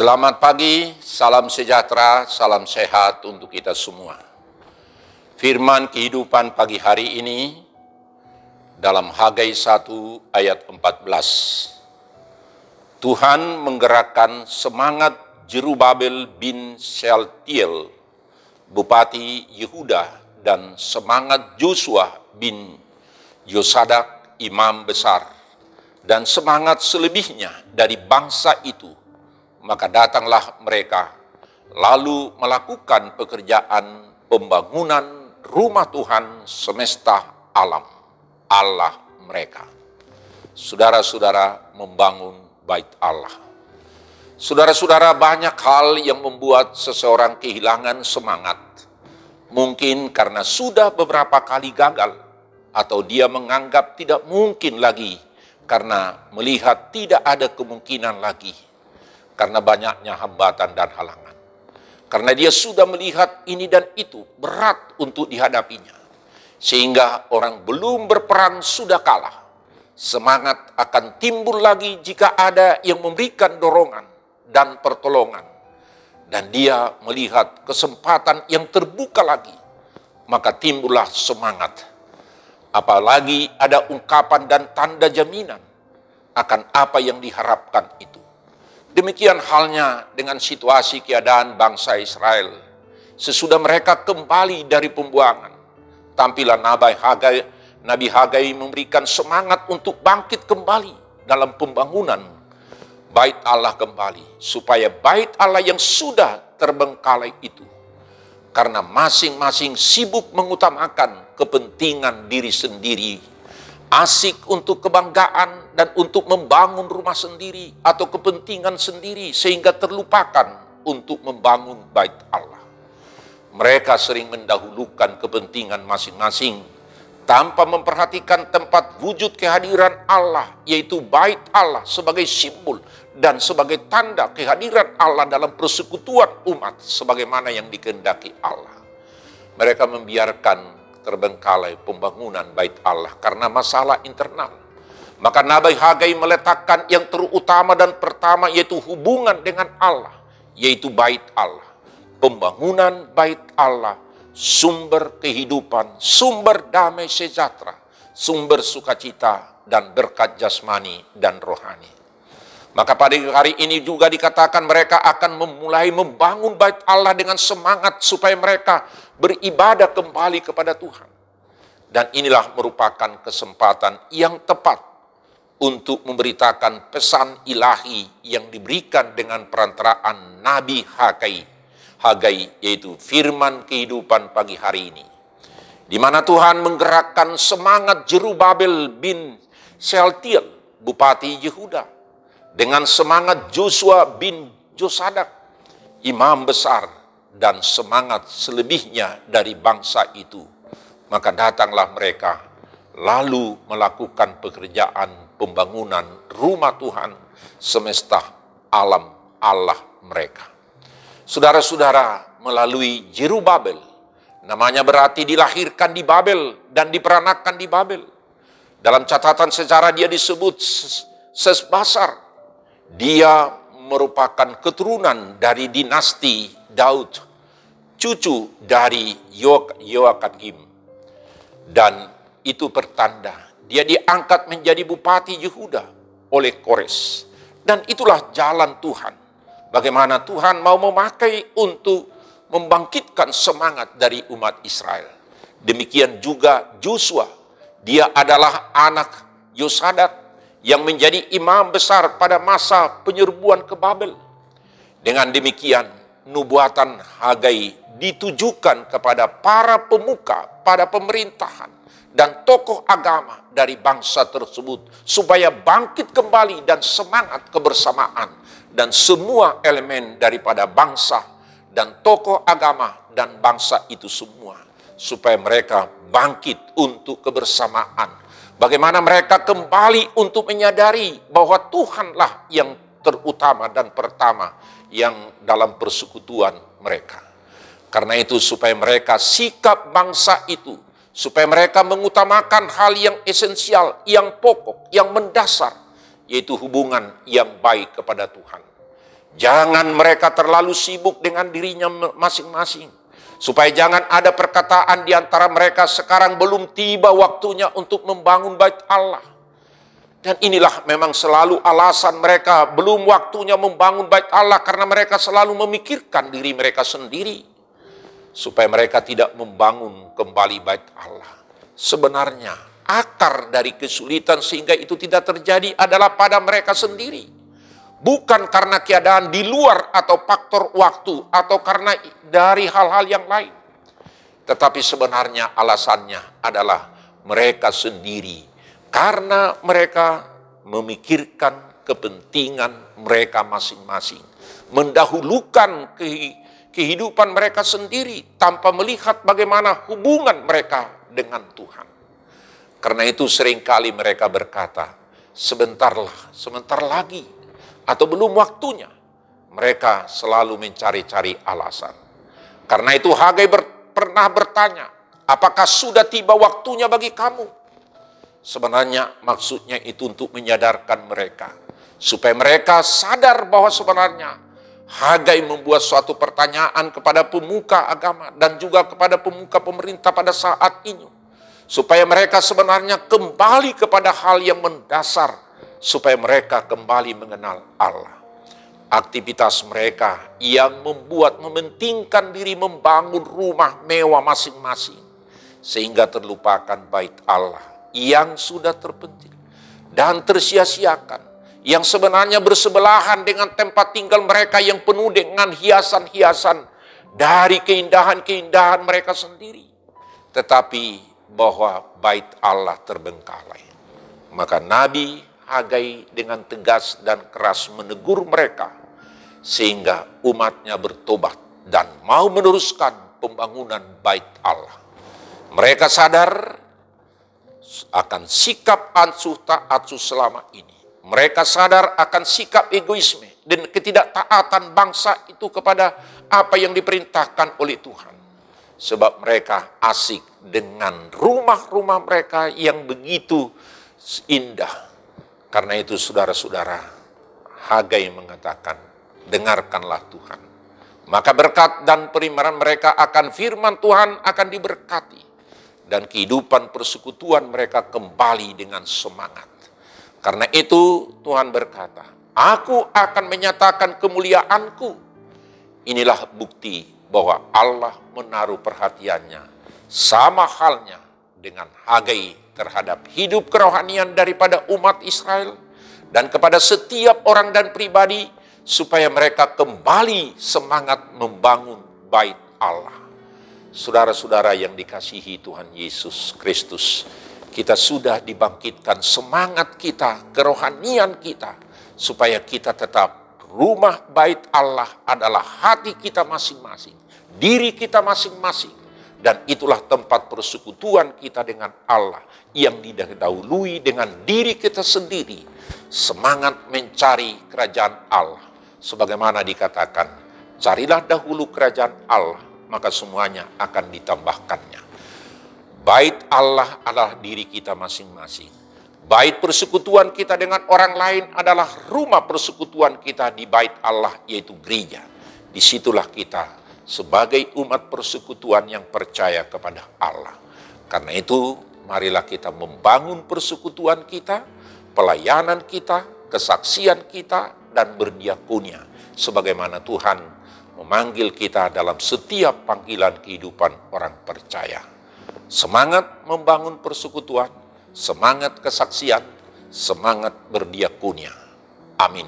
Selamat pagi, salam sejahtera, salam sehat untuk kita semua. Firman kehidupan pagi hari ini dalam Hagai 1 ayat 14. Tuhan menggerakkan semangat Jerubabel bin Sealtiel, Bupati Yehuda, dan semangat Joshua bin Yosadak, Imam Besar, dan semangat selebihnya dari bangsa itu maka datanglah mereka, lalu melakukan pekerjaan pembangunan rumah Tuhan semesta alam, Allah mereka. Saudara-saudara membangun bait Allah. Saudara-saudara banyak hal yang membuat seseorang kehilangan semangat. Mungkin karena sudah beberapa kali gagal atau dia menganggap tidak mungkin lagi karena melihat tidak ada kemungkinan lagi karena banyaknya hambatan dan halangan. Karena dia sudah melihat ini dan itu berat untuk dihadapinya. Sehingga orang belum berperang sudah kalah. Semangat akan timbul lagi jika ada yang memberikan dorongan dan pertolongan. Dan dia melihat kesempatan yang terbuka lagi. Maka timbullah semangat. Apalagi ada ungkapan dan tanda jaminan akan apa yang diharapkan itu. Demikian halnya dengan situasi keadaan bangsa Israel. Sesudah mereka kembali dari pembuangan, tampilan Nabi Hagai, Nabi Hagai memberikan semangat untuk bangkit kembali dalam pembangunan bait Allah kembali. Supaya bait Allah yang sudah terbengkalai itu. Karena masing-masing sibuk mengutamakan kepentingan diri sendiri asik untuk kebanggaan dan untuk membangun rumah sendiri atau kepentingan sendiri sehingga terlupakan untuk membangun bait Allah. Mereka sering mendahulukan kepentingan masing-masing tanpa memperhatikan tempat wujud kehadiran Allah yaitu bait Allah sebagai simbol dan sebagai tanda kehadiran Allah dalam persekutuan umat sebagaimana yang dikehendaki Allah. Mereka membiarkan terbengkalai pembangunan bait Allah karena masalah internal. Maka Nabi Hagai meletakkan yang terutama dan pertama yaitu hubungan dengan Allah, yaitu bait Allah. Pembangunan bait Allah, sumber kehidupan, sumber damai sejahtera, sumber sukacita dan berkat jasmani dan rohani. Maka pada hari ini juga dikatakan mereka akan memulai membangun bait Allah dengan semangat supaya mereka beribadah kembali kepada Tuhan. Dan inilah merupakan kesempatan yang tepat untuk memberitakan pesan ilahi yang diberikan dengan perantaraan Nabi Hagai. Hagai yaitu firman kehidupan pagi hari ini. Di mana Tuhan menggerakkan semangat Jerubabel bin Seltiel, Bupati Yehuda, dengan semangat Joshua bin Josadak, imam besar dan semangat selebihnya dari bangsa itu. Maka datanglah mereka lalu melakukan pekerjaan pembangunan rumah Tuhan semesta alam Allah mereka. Saudara-saudara, melalui Jiru Babel, namanya berarti dilahirkan di Babel dan diperanakan di Babel. Dalam catatan sejarah dia disebut ses dia merupakan keturunan dari dinasti Daud, cucu dari Yoakim. Dan itu pertanda dia diangkat menjadi bupati Yehuda oleh Kores. Dan itulah jalan Tuhan. Bagaimana Tuhan mau memakai untuk membangkitkan semangat dari umat Israel. Demikian juga Joshua. Dia adalah anak Yosadak yang menjadi imam besar pada masa penyerbuan ke Babel. Dengan demikian, nubuatan Hagai ditujukan kepada para pemuka, pada pemerintahan, dan tokoh agama dari bangsa tersebut supaya bangkit kembali dan semangat kebersamaan dan semua elemen daripada bangsa dan tokoh agama dan bangsa itu semua supaya mereka bangkit untuk kebersamaan Bagaimana mereka kembali untuk menyadari bahwa Tuhanlah yang terutama dan pertama yang dalam persekutuan mereka. Karena itu supaya mereka sikap bangsa itu, supaya mereka mengutamakan hal yang esensial, yang pokok, yang mendasar, yaitu hubungan yang baik kepada Tuhan. Jangan mereka terlalu sibuk dengan dirinya masing-masing Supaya jangan ada perkataan di antara mereka sekarang belum tiba waktunya untuk membangun bait Allah. Dan inilah memang selalu alasan mereka belum waktunya membangun bait Allah karena mereka selalu memikirkan diri mereka sendiri supaya mereka tidak membangun kembali bait Allah. Sebenarnya akar dari kesulitan sehingga itu tidak terjadi adalah pada mereka sendiri bukan karena keadaan di luar atau faktor waktu atau karena dari hal-hal yang lain. Tetapi sebenarnya alasannya adalah mereka sendiri karena mereka memikirkan kepentingan mereka masing-masing, mendahulukan kehidupan mereka sendiri tanpa melihat bagaimana hubungan mereka dengan Tuhan. Karena itu seringkali mereka berkata, sebentarlah, sebentar lagi atau belum waktunya, mereka selalu mencari-cari alasan. Karena itu Hagai ber, pernah bertanya, apakah sudah tiba waktunya bagi kamu? Sebenarnya maksudnya itu untuk menyadarkan mereka. Supaya mereka sadar bahwa sebenarnya Hagai membuat suatu pertanyaan kepada pemuka agama dan juga kepada pemuka pemerintah pada saat ini. Supaya mereka sebenarnya kembali kepada hal yang mendasar supaya mereka kembali mengenal Allah. Aktivitas mereka yang membuat mementingkan diri membangun rumah mewah masing-masing sehingga terlupakan bait Allah yang sudah terpencil dan tersia-siakan yang sebenarnya bersebelahan dengan tempat tinggal mereka yang penuh dengan hiasan-hiasan dari keindahan-keindahan mereka sendiri. Tetapi bahwa bait Allah terbengkalai. Maka Nabi Agai dengan tegas dan keras menegur mereka sehingga umatnya bertobat dan mau meneruskan pembangunan bait Allah. Mereka sadar akan sikap ansuh taat selama ini. Mereka sadar akan sikap egoisme dan ketidaktaatan bangsa itu kepada apa yang diperintahkan oleh Tuhan. Sebab mereka asik dengan rumah-rumah mereka yang begitu indah karena itu saudara-saudara, Hagai mengatakan, dengarkanlah Tuhan. Maka berkat dan perimaran mereka akan firman Tuhan akan diberkati. Dan kehidupan persekutuan mereka kembali dengan semangat. Karena itu Tuhan berkata, Aku akan menyatakan kemuliaanku. Inilah bukti bahwa Allah menaruh perhatiannya. Sama halnya dengan Hagai terhadap hidup kerohanian daripada umat Israel dan kepada setiap orang dan pribadi supaya mereka kembali semangat membangun bait Allah. Saudara-saudara yang dikasihi Tuhan Yesus Kristus, kita sudah dibangkitkan semangat kita, kerohanian kita, supaya kita tetap rumah bait Allah adalah hati kita masing-masing, diri kita masing-masing, dan itulah tempat persekutuan kita dengan Allah yang didahului dengan diri kita sendiri. Semangat mencari kerajaan Allah. Sebagaimana dikatakan, carilah dahulu kerajaan Allah, maka semuanya akan ditambahkannya. Bait Allah adalah diri kita masing-masing. Bait persekutuan kita dengan orang lain adalah rumah persekutuan kita di bait Allah, yaitu gereja. Disitulah kita sebagai umat persekutuan yang percaya kepada Allah. Karena itu, marilah kita membangun persekutuan kita, pelayanan kita, kesaksian kita, dan berdiakonia. Sebagaimana Tuhan memanggil kita dalam setiap panggilan kehidupan orang percaya. Semangat membangun persekutuan, semangat kesaksian, semangat berdiakonia. Amin.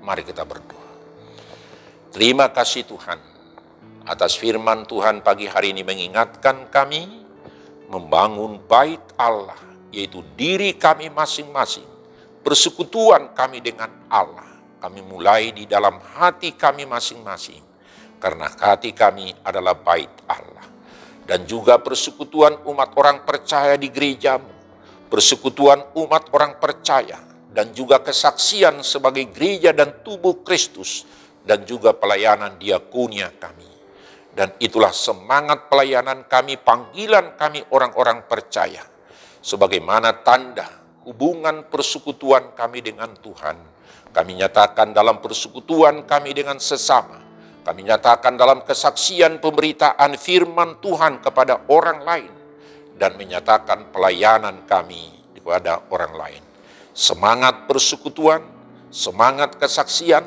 Mari kita berdoa. Terima kasih Tuhan atas firman Tuhan pagi hari ini mengingatkan kami membangun bait Allah, yaitu diri kami masing-masing, persekutuan kami dengan Allah. Kami mulai di dalam hati kami masing-masing, karena hati kami adalah bait Allah. Dan juga persekutuan umat orang percaya di gerejamu, persekutuan umat orang percaya, dan juga kesaksian sebagai gereja dan tubuh Kristus, dan juga pelayanan diakonia kami. Dan itulah semangat pelayanan kami, panggilan kami orang-orang percaya. Sebagaimana tanda hubungan persekutuan kami dengan Tuhan. Kami nyatakan dalam persekutuan kami dengan sesama. Kami nyatakan dalam kesaksian pemberitaan firman Tuhan kepada orang lain. Dan menyatakan pelayanan kami kepada orang lain. Semangat persekutuan, semangat kesaksian,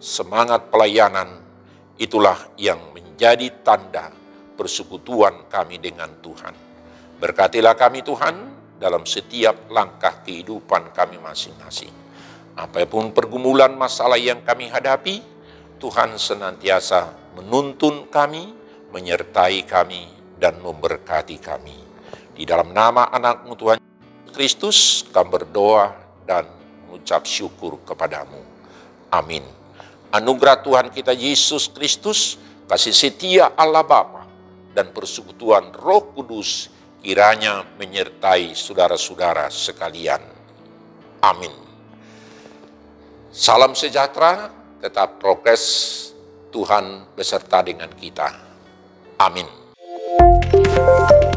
semangat pelayanan Itulah yang menjadi tanda persekutuan kami dengan Tuhan. Berkatilah kami Tuhan dalam setiap langkah kehidupan kami masing-masing. Apapun pergumulan masalah yang kami hadapi, Tuhan senantiasa menuntun kami, menyertai kami, dan memberkati kami. Di dalam nama anakmu Tuhan Kristus, kami berdoa dan mengucap syukur kepadamu. Amin anugerah Tuhan kita Yesus Kristus, kasih setia Allah Bapa dan persekutuan Roh Kudus kiranya menyertai saudara-saudara sekalian. Amin. Salam sejahtera, tetap prokes Tuhan beserta dengan kita. Amin. thank you